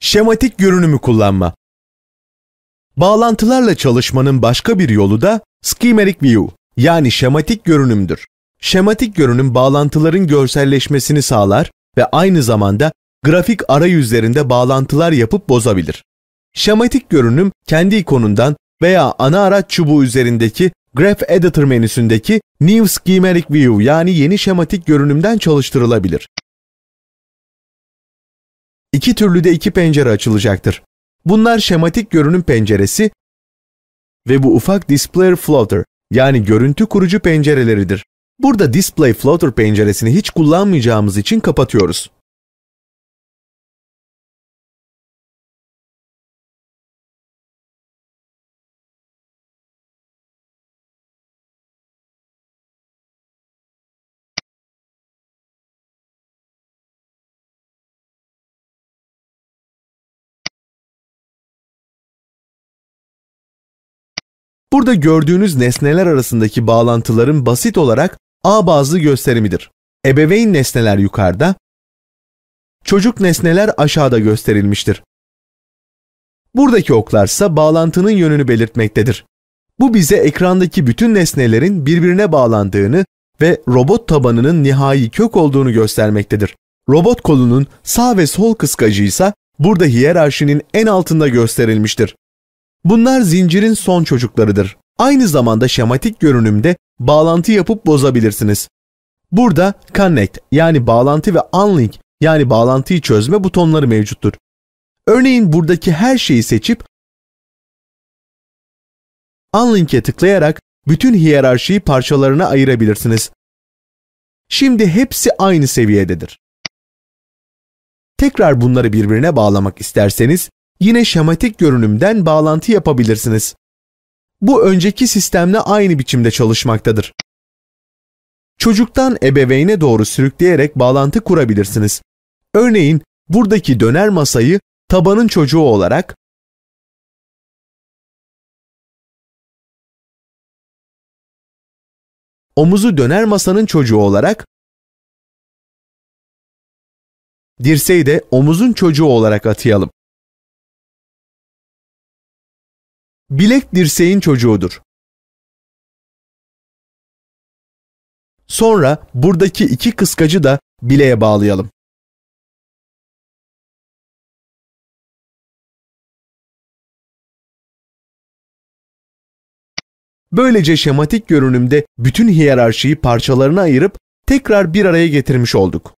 Şematik görünümü kullanma. Bağlantılarla çalışmanın başka bir yolu da schematic view yani şematik görünümdür. Şematik görünüm bağlantıların görselleşmesini sağlar ve aynı zamanda grafik arayüzlerinde bağlantılar yapıp bozabilir. Şematik görünüm kendi ikonundan veya ana araç çubuğu üzerindeki Graph Editor menüsündeki New Schematic View yani yeni şematik görünümden çalıştırılabilir. İki türlü de iki pencere açılacaktır. Bunlar şematik görünüm penceresi ve bu ufak display floater yani görüntü kurucu pencereleridir. Burada display floater penceresini hiç kullanmayacağımız için kapatıyoruz. Burada gördüğünüz nesneler arasındaki bağlantıların basit olarak a bazlı gösterimidir. Ebeveyn nesneler yukarıda, çocuk nesneler aşağıda gösterilmiştir. Buradaki oklarsa bağlantının yönünü belirtmektedir. Bu bize ekrandaki bütün nesnelerin birbirine bağlandığını ve robot tabanının nihai kök olduğunu göstermektedir. Robot kolunun sağ ve sol kıskacı ise burada hiyerarşinin en altında gösterilmiştir. Bunlar zincirin son çocuklarıdır. Aynı zamanda şematik görünümde bağlantı yapıp bozabilirsiniz. Burada connect yani bağlantı ve unlink yani bağlantıyı çözme butonları mevcuttur. Örneğin buradaki her şeyi seçip unlink'e tıklayarak bütün hiyerarşiyi parçalarına ayırabilirsiniz. Şimdi hepsi aynı seviyededir. Tekrar bunları birbirine bağlamak isterseniz yine şematik görünümden bağlantı yapabilirsiniz. Bu önceki sistemle aynı biçimde çalışmaktadır. Çocuktan ebeveyne doğru sürükleyerek bağlantı kurabilirsiniz. Örneğin buradaki döner masayı tabanın çocuğu olarak omuzu döner masanın çocuğu olarak dirseği de omuzun çocuğu olarak atayalım. bilek dirseğin çocuğudur. Sonra buradaki iki kıskacı da bileğe bağlayalım. Böylece şematik görünümde bütün hiyerarşiyi parçalarına ayırıp tekrar bir araya getirmiş olduk.